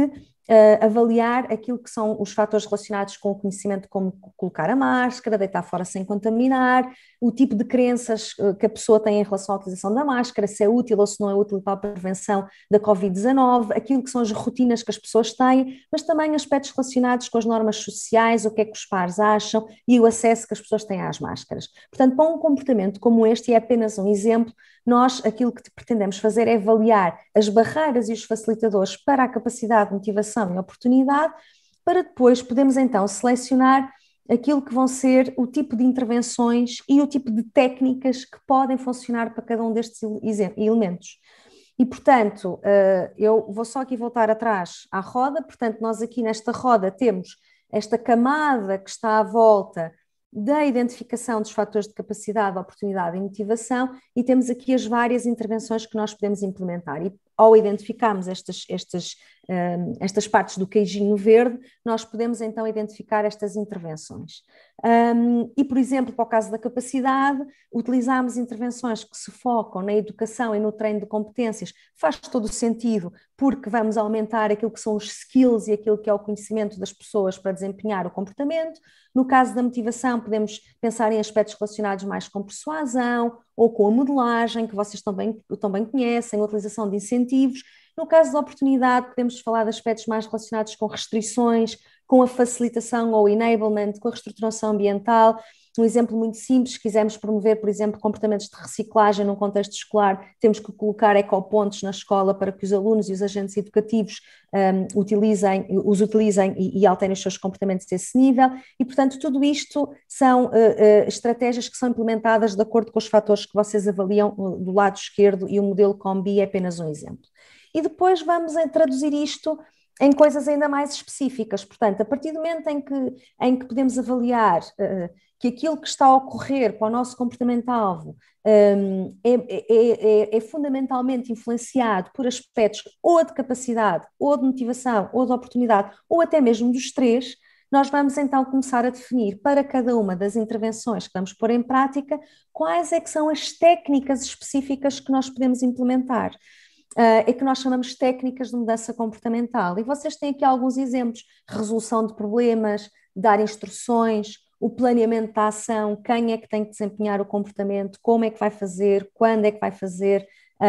uh, avaliar aquilo que são os fatores relacionados com o conhecimento, como colocar a máscara, deitar fora sem contaminar, o tipo de crenças eh, que a pessoa tem em relação à utilização da máscara, se é útil ou se não é útil para a prevenção da Covid-19, aquilo que são as rotinas que as pessoas têm, mas também aspectos relacionados com as normas sociais, o que é que os pares acham e o acesso que as pessoas têm às máscaras. Portanto, para um comportamento como este, e é apenas um exemplo, nós aquilo que pretendemos fazer é avaliar as barreiras e os facilitadores para a capacidade, motivação e oportunidade, para depois podermos então selecionar aquilo que vão ser o tipo de intervenções e o tipo de técnicas que podem funcionar para cada um destes elementos. E, portanto, eh, eu vou só aqui voltar atrás à roda. Portanto, nós aqui nesta roda temos esta camada que está à volta da identificação dos fatores de capacidade, oportunidade e motivação, e temos aqui as várias intervenções que nós podemos implementar. E ao identificarmos estas, estas um, estas partes do queijinho verde, nós podemos então identificar estas intervenções. Um, e, por exemplo, para o caso da capacidade, utilizamos intervenções que se focam na educação e no treino de competências. Faz todo o sentido, porque vamos aumentar aquilo que são os skills e aquilo que é o conhecimento das pessoas para desempenhar o comportamento. No caso da motivação, podemos pensar em aspectos relacionados mais com persuasão ou com a modelagem, que vocês também, também conhecem, a utilização de incentivos no caso da oportunidade, podemos falar de aspectos mais relacionados com restrições, com a facilitação ou enablement, com a reestruturação ambiental. Um exemplo muito simples, se quisermos promover, por exemplo, comportamentos de reciclagem num contexto escolar, temos que colocar ecopontos na escola para que os alunos e os agentes educativos um, utilizem, os utilizem e, e, alterem os seus comportamentos desse nível. E, portanto, tudo isto são uh, uh, estratégias que são implementadas de acordo com os fatores que vocês avaliam hum, do lado esquerdo e o modelo COMBI é apenas um exemplo e depois vamos traduzir isto em coisas ainda mais específicas. Portanto, a partir do momento em que, em que podemos avaliar uh, que aquilo que está a ocorrer para o nosso comportamento-alvo um, é, é, é, é, fundamentalmente influenciado por aspectos ou de capacidade, ou de motivação, ou de oportunidade, ou até mesmo dos três, nós vamos então começar a definir para cada uma das intervenções que vamos pôr em prática quais é que são as técnicas específicas que nós podemos implementar. Ah, é que nós chamamos técnicas de mudança comportamental. E vocês têm aqui alguns exemplos: resolução de problemas, dar instruções, o planeamento da ação, quem é que tem que desempenhar o comportamento, como é que vai fazer, quando é que vai fazer, um,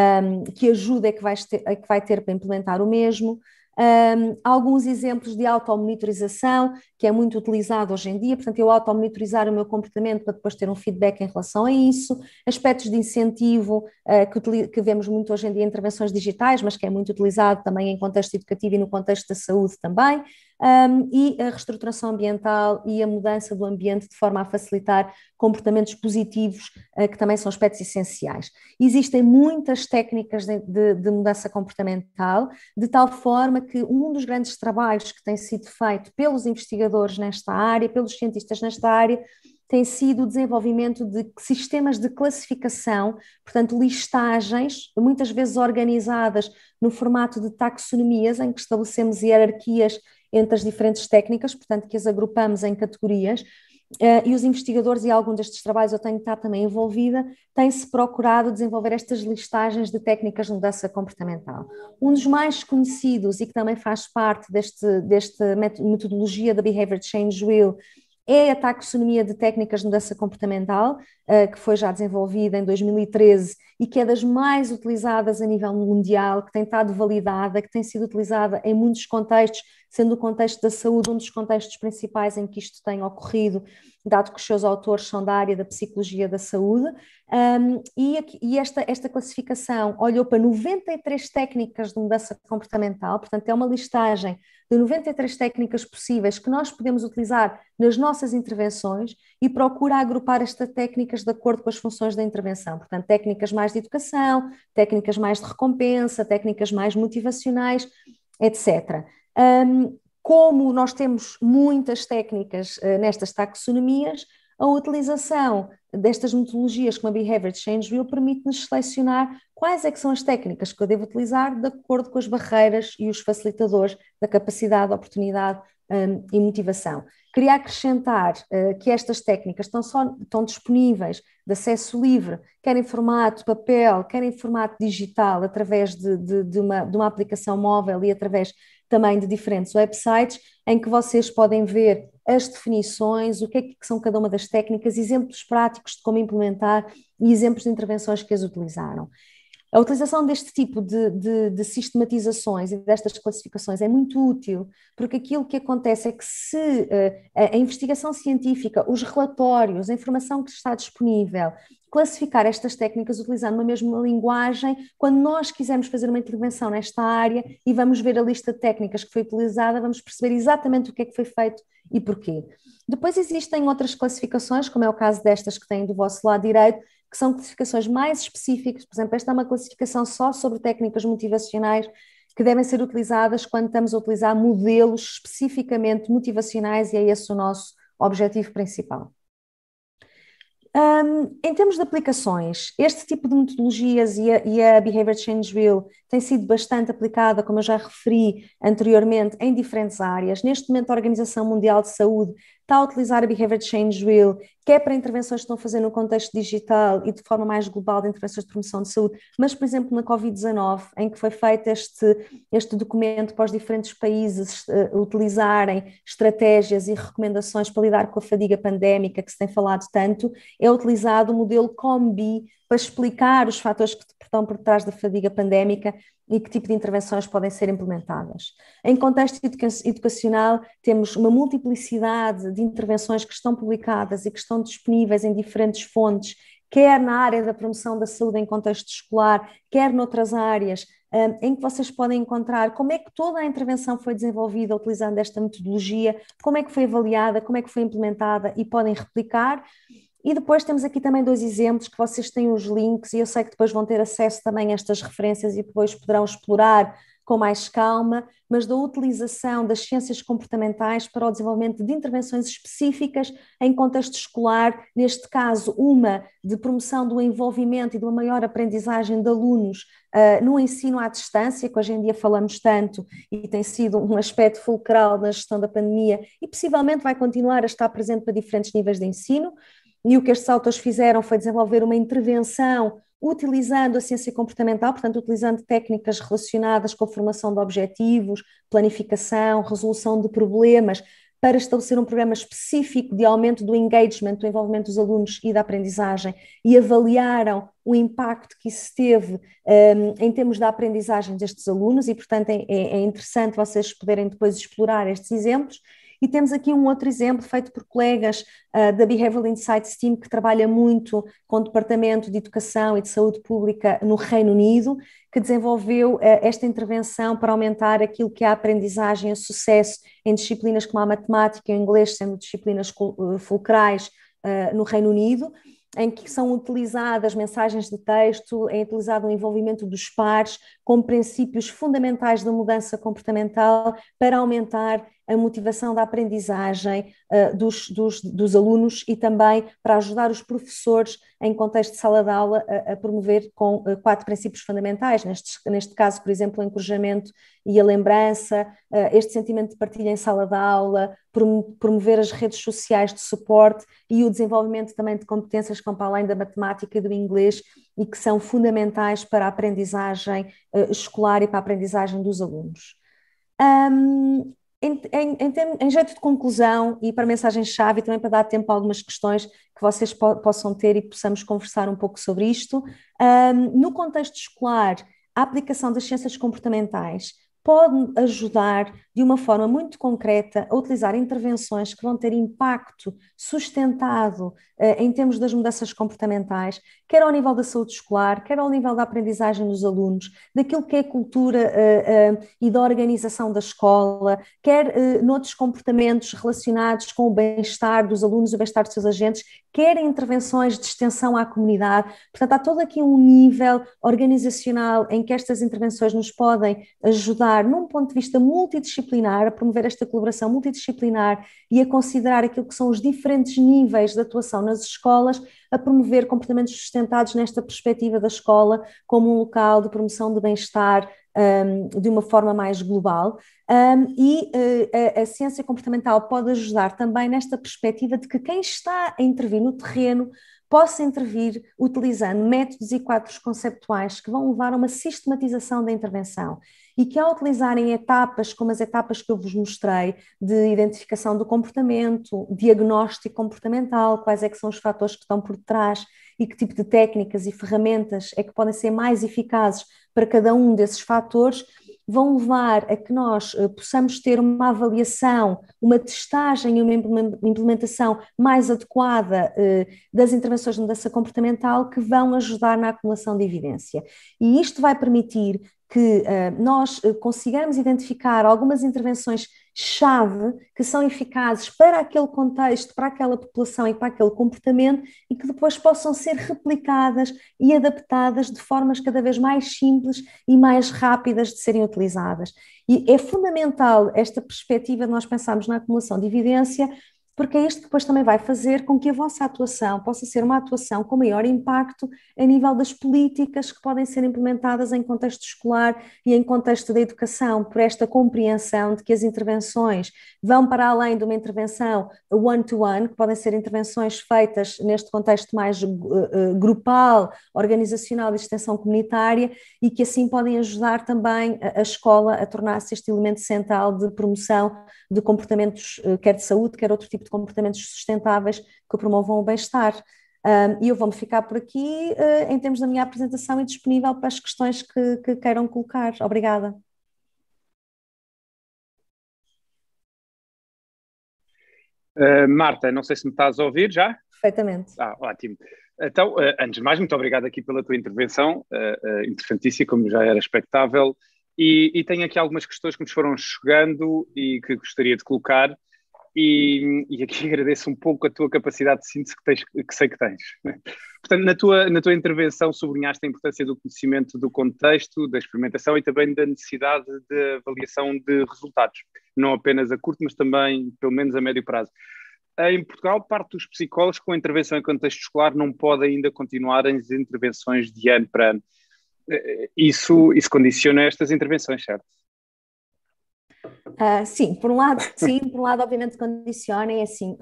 ah, que ajuda é que, vai ter, é que vai ter para implementar o mesmo. Um, alguns exemplos de automonitorização, que é muito utilizado hoje em dia, portanto, eu automonitorizar o meu comportamento para depois ter um feedback em relação a isso, aspectos de incentivo uh, que, que, vemos muito hoje em dia em intervenções digitais, mas que é muito utilizado também em contexto educativo e no contexto da saúde também, um, e a reestruturação ambiental e a mudança do ambiente de forma a facilitar comportamentos positivos, uh, que também são aspectos essenciais. Existem muitas técnicas de, de, de mudança comportamental, de tal forma que um dos grandes trabalhos que tem sido feito pelos investigadores nesta área, pelos cientistas nesta área, tem sido o desenvolvimento de sistemas de classificação, portanto, listagens, muitas vezes organizadas no formato de taxonomias, em que estabelecemos hierarquias entre as diferentes técnicas, portanto, que as agrupamos em categorias. Uh, e os investigadores, e algum destes trabalhos eu tenho estado também envolvida, têm-se procurado desenvolver estas listagens de técnicas de mudança comportamental. Um dos mais conhecidos e que também faz parte deste, desta metodologia da Behavior Change Wheel é a taxonomia de técnicas de mudança comportamental, eh, que foi já desenvolvida em 2013 e que é das mais utilizadas a nível mundial, que tem estado validada, que tem sido utilizada em muitos contextos, sendo o contexto da saúde um dos contextos principais em que isto tem ocorrido, dado que os seus autores são da área da psicologia da saúde. Ehm, e esta, esta classificação olhou para 93 técnicas de mudança comportamental, portanto, é uma listagem de 93 técnicas possíveis que nós podemos utilizar nas nossas intervenções e procura agrupar estas técnicas de acordo com as funções da intervenção. Portanto, técnicas mais de educação, técnicas mais de recompensa, técnicas mais motivacionais, etc. Um, como nós temos muitas técnicas uh, nestas taxonomias, a utilização destas metodologias como a Behavior Change Wheel permite-nos selecionar quais é que são as técnicas que eu devo utilizar de acordo com as barreiras e os facilitadores da capacidade, oportunidade um, e motivação. Queria acrescentar uh, que estas técnicas estão, só, estão disponíveis de acesso livre, quer em formato papel, quer em formato digital, através de, de, de, uma, de uma aplicação móvel e através também de diferentes websites, em que vocês podem ver as definições, o que é que são cada uma das técnicas, exemplos práticos de como implementar e exemplos de intervenções que as utilizaram. A utilização deste tipo de, de, de sistematizações e destas classificações é muito útil, porque aquilo que acontece é que se eh, a, a investigação científica, os relatórios, a informação que está disponível, classificar estas técnicas utilizando uma mesma linguagem, quando nós quisermos fazer uma intervenção nesta área e vamos ver a lista de técnicas que foi utilizada, vamos perceber exatamente o que é que foi feito e porquê. Depois existem outras classificações, como é o caso destas que têm do vosso lado direito, que são classificações mais específicas, por exemplo, esta é uma classificação só sobre técnicas motivacionais que devem ser utilizadas quando estamos a utilizar modelos especificamente motivacionais e é esse o nosso objetivo principal. Um, em termos de aplicações, este tipo de metodologias e a, e a, Behavior Change Wheel tem sido bastante aplicada, como eu já referi anteriormente, em diferentes áreas. Neste momento, a Organização Mundial de Saúde está a utilizar a Behavior Change Wheel, quer é para intervenções que estão a fazer no contexto digital e de forma mais global de intervenções de promoção de saúde, mas, por exemplo, na Covid-19, em que foi feito este, este documento para os diferentes países uh, utilizarem estratégias e recomendações para lidar com a fadiga pandémica que se tem falado tanto, é utilizado o modelo COMBI para explicar os fatores que estão por trás da fadiga pandémica e que tipo de intervenções podem ser implementadas. Em contexto educacional, temos uma multiplicidade de intervenções que estão publicadas e que estão disponíveis em diferentes fontes, quer na área da promoção da saúde em contexto escolar, quer noutras áreas, hum, em que vocês podem encontrar como é que toda a intervenção foi desenvolvida utilizando esta metodologia, como é que foi avaliada, como é que foi implementada e podem replicar. E depois temos aqui também dois exemplos que vocês têm os links e eu sei que depois vão ter acesso também a estas referências e depois poderão explorar com mais calma, mas da utilização das ciências comportamentais para o desenvolvimento de intervenções específicas em contexto escolar, neste caso, uma de promoção do envolvimento e de uma maior aprendizagem de alunos uh, no ensino à distância, que hoje em dia falamos tanto e tem sido um aspecto fulcral na gestão da pandemia e possivelmente vai continuar a estar presente para diferentes níveis de ensino. E o que estes autores fizeram foi desenvolver uma intervenção utilizando a ciência comportamental, portanto, utilizando técnicas relacionadas com a formação de objetivos, planificação, resolução de problemas, para estabelecer um programa específico de aumento do engagement, do envolvimento dos alunos e da aprendizagem, e avaliaram o impacto que isso teve um, em termos da aprendizagem destes alunos, e, portanto, é, é, é interessante vocês poderem depois explorar estes exemplos. E temos aqui um outro exemplo feito por colegas uh, da Behavioral Insights Team, que trabalha muito com o Departamento de Educação e de Saúde Pública no Reino Unido, que desenvolveu uh, esta intervenção para aumentar aquilo que é a aprendizagem e o sucesso em disciplinas como a matemática e o inglês, sendo disciplinas ah, fulcrais uh, no Reino Unido em que são utilizadas mensagens de texto, é utilizado o envolvimento dos pares como princípios fundamentais da mudança comportamental para aumentar a motivação da aprendizagem uh, dos, dos, dos alunos e também para ajudar os professores em contexto de sala de aula, a, a promover com eh, quatro princípios fundamentais, neste, neste caso, por exemplo, o encorajamento e a lembrança, eh, este sentimento de partilha em sala de aula, promover as redes sociais de suporte e o desenvolvimento também de competências que vão para além da matemática e do inglês e que são fundamentais para a aprendizagem eh, escolar e para a aprendizagem dos alunos. Um, em, em, em, em, jeito de conclusão e para mensagem-chave e também para dar tempo a algumas questões que vocês po possam ter e possamos conversar um pouco sobre isto, um, no contexto escolar, a aplicação das ciências comportamentais pode ajudar de uma forma muito concreta a utilizar intervenções que vão ter impacto sustentado eh, em termos das mudanças comportamentais, quer ao nível da saúde escolar, quer ao nível da aprendizagem dos alunos, daquilo que é cultura eh, eh, e da organização da escola, quer noutros comportamentos relacionados com o bem-estar dos alunos, o bem-estar dos seus agentes, quer intervenções de extensão à comunidade. Portanto, há todo aqui um nível organizacional em que estas intervenções nos podem ajudar num ponto de vista multidisciplinar, a promover esta colaboração multidisciplinar e a considerar aquilo que são os diferentes níveis de atuação nas escolas, a promover comportamentos sustentados nesta perspectiva da escola como um local de promoção de bem-estar um, de uma forma mais global. Um, e uh, a, a, ciência comportamental pode ajudar também nesta perspectiva de que quem está a intervir no terreno possa intervir utilizando métodos e quadros conceptuais que vão levar a uma sistematização da intervenção e que, ao utilizarem etapas, como as etapas que eu vos mostrei, de identificação do comportamento, diagnóstico comportamental, quais é que são os fatores que estão por detrás e que tipo de técnicas e ferramentas é que podem ser mais eficazes para cada um desses fatores, vão levar a que nós eh, possamos ter uma avaliação, uma testagem e uma implementação mais adequada eh, das intervenções de mudança comportamental que vão ajudar na acumulação de evidência. E isto vai permitir que eh, nós consigamos identificar algumas intervenções chave que são eficazes para aquele contexto, para aquela população e para aquele comportamento e que depois possam ser replicadas e adaptadas de formas cada vez mais simples e mais rápidas de serem utilizadas. E é fundamental esta perspectiva de nós pensarmos na acumulação de evidência porque é isto que depois também vai fazer com que a vossa atuação possa ser uma atuação com maior impacto a nível das políticas que podem ser implementadas em contexto escolar e em contexto da educação, por esta compreensão de que as intervenções vão para além de uma intervenção one-to-one, -one, que podem ser intervenções feitas neste contexto mais eh, eh, grupal, organizacional de extensão comunitária e que assim podem ajudar também a escola a tornar-se este elemento central de promoção de comportamentos, eh, quer de saúde, quer outro tipo tipo de comportamentos sustentáveis que promovam o bem-estar. E eu vou-me ficar por aqui eh, em termos da minha apresentação e disponível para as questões que, que queiram colocar. Obrigada. Uh, Marta, não sei se me estás a ouvir já. Perfeitamente. Ah, ótimo. Então, uh, antes de mais, muito obrigado aqui pela tua intervenção, uh, interessantíssima, como já era expectável, e, e, tenho aqui algumas questões que nos foram chegando e que gostaria de colocar. E, e, aqui agradeço um pouco a tua capacidade de síntese que, tens, que sei que tens. É? Portanto, na tua, na tua intervenção sublinhaste a importância do conhecimento do contexto, da experimentação e também da necessidade de avaliação de resultados, não apenas a curto, mas também, pelo menos, a médio prazo. Em Portugal, parte dos psicólogos com intervenção em contexto escolar não pode ainda continuar as intervenções de ano para ano. Eh, isso, isso condiciona estas intervenções, certo? Uh, sim, por um lado, sim, por um lado, obviamente condiciona, e é assim,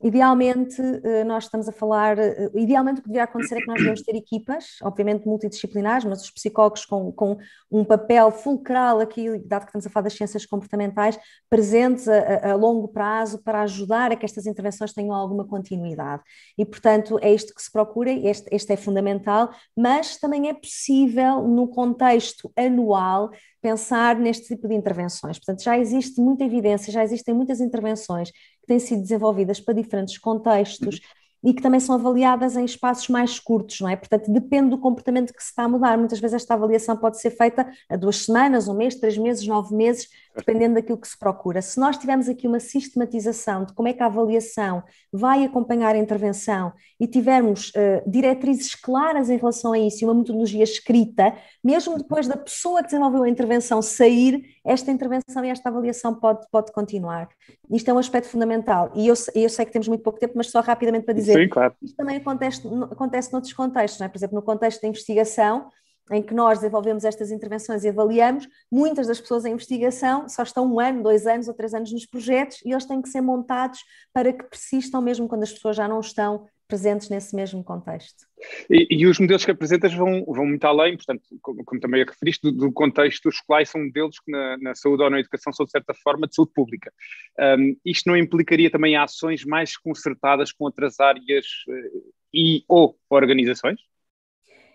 Idealmente, eh, nós estamos a falar, eh, idealmente o que deveria acontecer é que nós devemos ter equipas, obviamente multidisciplinares, mas os psicólogos com, com um papel fulcral aqui, dado que estamos a falar das ciências comportamentais, presentes a, a, longo prazo para ajudar a que estas intervenções tenham alguma continuidade. E, portanto, é isto que se procura, este, este é fundamental, mas também é possível, no contexto anual, pensar neste tipo de intervenções. Portanto, já existe muita evidência, já existem muitas intervenções têm sido desenvolvidas para diferentes contextos e que também são avaliadas em espaços mais curtos, não é? Portanto, depende do comportamento que se está a mudar. Muitas vezes esta avaliação pode ser feita a duas semanas, um mês, três meses, nove meses, dependendo daquilo que se procura. Se nós tivermos aqui uma sistematização de como é que a avaliação vai acompanhar a intervenção e tivermos uh, diretrizes claras em relação a isso e uma metodologia escrita, mesmo depois da pessoa que desenvolveu a intervenção sair, esta intervenção e esta avaliação pode, pode continuar. Isto é um aspecto fundamental. E eu, eu sei que temos muito pouco tempo, mas só rapidamente para dizer. Sim, claro. Isto também acontece, acontece noutros contextos, não é? por exemplo, no contexto da investigação em que nós desenvolvemos estas intervenções e avaliamos, muitas das pessoas em investigação só estão um ano, dois anos ou três anos nos projetos e eles têm que ser montados para que persistam mesmo quando as pessoas já não estão presentes nesse mesmo contexto. E, e os modelos que apresentas vão, vão muito além, portanto, como, como também referiste, do, do, contexto escolar quais são modelos que na, na, saúde ou na educação são, de certa forma, de saúde pública. Um, isto não implicaria também ações mais concertadas com outras áreas eh, e ou organizações?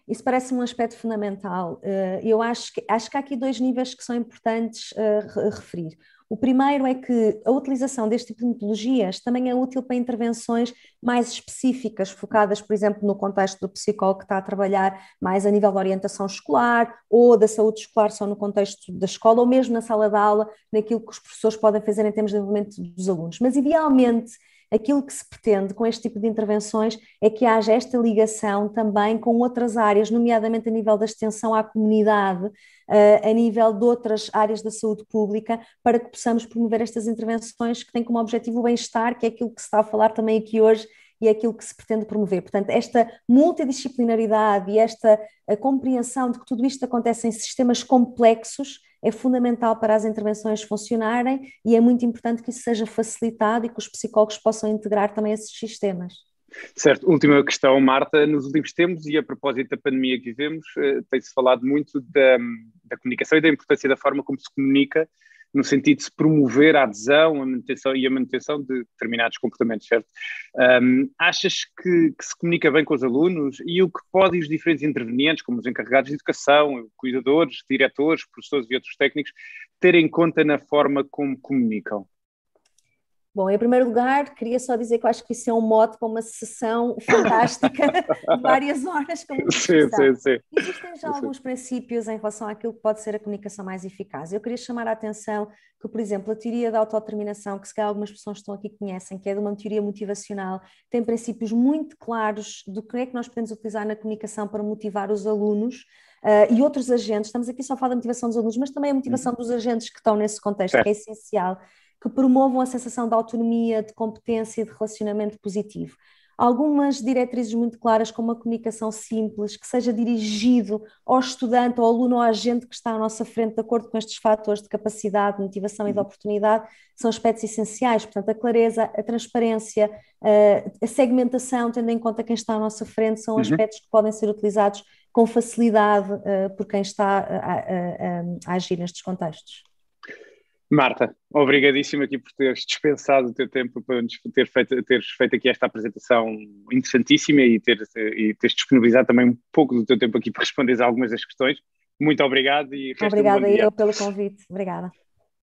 Isso parece um aspecto fundamental. Eh, eu acho que, acho que há aqui dois níveis que são importantes a eh, referir. O primeiro é que a utilização deste tipo de metodologias também é útil para intervenções mais específicas, focadas, por exemplo, no contexto do psicólogo que está a trabalhar mais a nível da orientação escolar ou da saúde escolar, só no contexto da escola, ou mesmo na sala de aula, naquilo que os professores podem fazer em termos de desenvolvimento dos alunos. Mas, idealmente, aquilo que se pretende com este tipo de intervenções é que haja esta ligação também com outras áreas, nomeadamente a nível da extensão à comunidade, eh, a nível de outras áreas da saúde pública, para que possamos promover estas intervenções que têm como objetivo o bem-estar, que é aquilo que se está a falar também aqui hoje e aquilo que se pretende promover. Portanto, esta multidisciplinaridade e esta compreensão de que tudo isto acontece em sistemas complexos é fundamental para as intervenções funcionarem e é muito importante que isso seja facilitado e que os psicólogos possam integrar também esses sistemas. Certo, última questão, Marta. Nos últimos tempos, e a propósito da pandemia que vivemos, eh, tem-se falado muito da, da comunicação e da importância da forma como se comunica no sentido de se promover a adesão a manutenção, e a manutenção de determinados comportamentos, certo? Um, achas que, que, se comunica bem com os alunos e o que podem os diferentes intervenientes, como os encarregados de educação, cuidadores, diretores, professores e outros técnicos, ter em conta na forma como comunicam? Bom, em primeiro lugar, queria só dizer que eu acho que isso é um mote para uma sessão fantástica várias horas. Como sim, sim, sim. Existem já sim. alguns princípios em relação àquilo que pode ser a comunicação mais eficaz. Eu queria chamar a atenção que, por exemplo, a teoria da autodeterminação, que se calhar algumas pessoas estão aqui conhecem, que é de uma teoria motivacional, tem princípios muito claros do que é que nós podemos utilizar na comunicação para motivar os alunos. Uh, e outros agentes, estamos aqui só a falar da motivação dos alunos, mas também a motivação uhum. dos agentes que estão nesse contexto, que é essencial que promovam a sensação de autonomia, de competência e de relacionamento positivo. Algumas diretrizes muito claras, como uma comunicação simples, que seja dirigido ao estudante, ao aluno ou agente que está à nossa frente, de acordo com estes fatores de capacidade, de motivação e de uhum. oportunidade, são aspectos essenciais. Portanto, a clareza, a transparência, eh, a segmentação, tendo em conta quem está à nossa frente, são uhum. aspectos que podem ser utilizados com facilidade eh, por quem está a, a, a, a agir nestes contextos. Marta, obrigadíssimo aqui por teres dispensado o teu tempo para nos ter feito, teres feito aqui esta apresentação interessantíssima e teres, e teres disponibilizado também um pouco do teu tempo aqui para responderes a algumas das questões. Muito obrigado e Obrigada um eu pelo convite. Obrigada.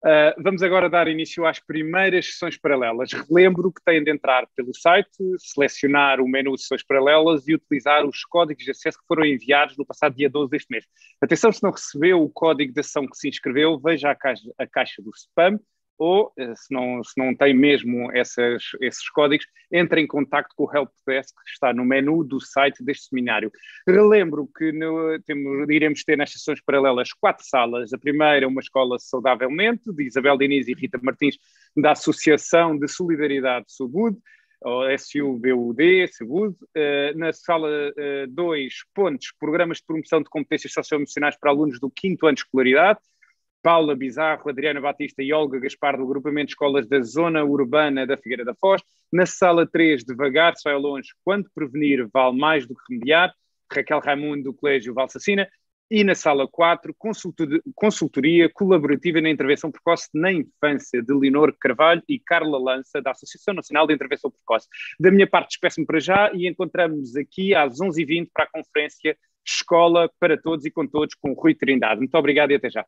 Eh, vamos agora dar início às primeiras sessões paralelas. Relembro que têm de entrar pelo site, selecionar o menu Sessões Paralelas e utilizar os códigos de acesso que foram enviados no passado dia 12 deste mês. Atenção, se não recebeu o código de ação que se inscreveu, veja a caixa, a caixa do spam ou, eh, se não, se não tem mesmo essas, esses códigos, entre em contato com o Help Desk que está no menu do site deste seminário. Relembro que no, temos, iremos ter nas sessões paralelas quatro salas. A primeira, uma escola saudavelmente, de Isabel Diniz e Rita Martins, da Associação de Solidariedade Subud, ou SUBUD, SUBUD. Uh, eh, na sala 2, uh, eh, pontos, programas de promoção de competências socioemocionais para alunos do quinto ano de escolaridade Paula Bizarro, Adriana Batista e Olga Gaspar do Grupamento de Escolas da Zona Urbana da Figueira da Foz. Na sala 3, devagar se vai longe, quando prevenir vale mais do que remediar, Raquel Raimundo do Colégio Valsacina. E na sala 4, consultoria colaborativa na intervenção precoce na infância, de Leonor Carvalho e Carla Lança, da Associação Nacional de Intervenção Precoce. Da minha parte, despeço-me para já e encontramos aqui às 11h20 para a conferência Escola para Todos e com Todos, com Rui Trindade. Muito obrigado e até já.